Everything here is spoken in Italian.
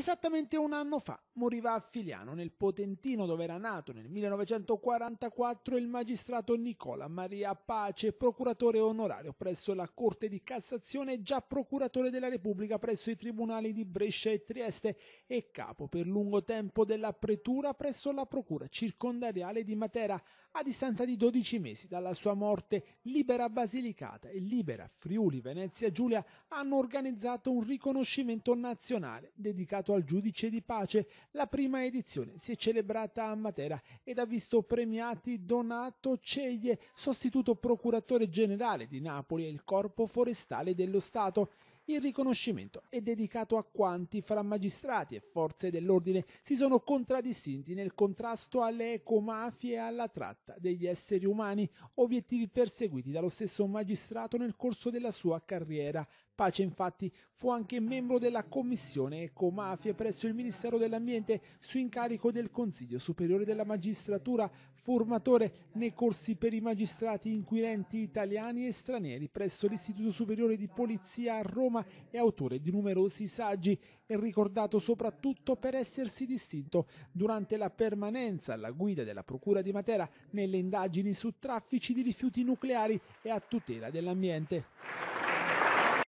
Esattamente un anno fa moriva a Filiano, nel Potentino dove era nato nel 1944 il magistrato Nicola Maria Pace, procuratore onorario presso la Corte di Cassazione e già procuratore della Repubblica presso i tribunali di Brescia e Trieste e capo per lungo tempo della pretura presso la Procura circondariale di Matera, a distanza di 12 mesi dalla sua morte, Libera Basilicata e Libera Friuli Venezia Giulia hanno organizzato un riconoscimento nazionale dedicato assegnato al giudice di pace. La prima edizione si è celebrata a Matera ed ha visto premiati Donato Ceglie, sostituto procuratore generale di Napoli e il corpo forestale dello Stato. Il riconoscimento è dedicato a quanti fra magistrati e forze dell'ordine si sono contraddistinti nel contrasto alle ecomafie e alla tratta degli esseri umani, obiettivi perseguiti dallo stesso magistrato nel corso della sua carriera. Pace infatti fu anche membro della commissione ecomafie presso il Ministero dell'Ambiente su incarico del Consiglio Superiore della Magistratura, formatore nei corsi per i magistrati inquirenti italiani e stranieri presso l'Istituto Superiore di Polizia a Roma Roma è autore di numerosi saggi e ricordato soprattutto per essersi distinto durante la permanenza alla guida della Procura di Matera nelle indagini su traffici di rifiuti nucleari e a tutela dell'ambiente.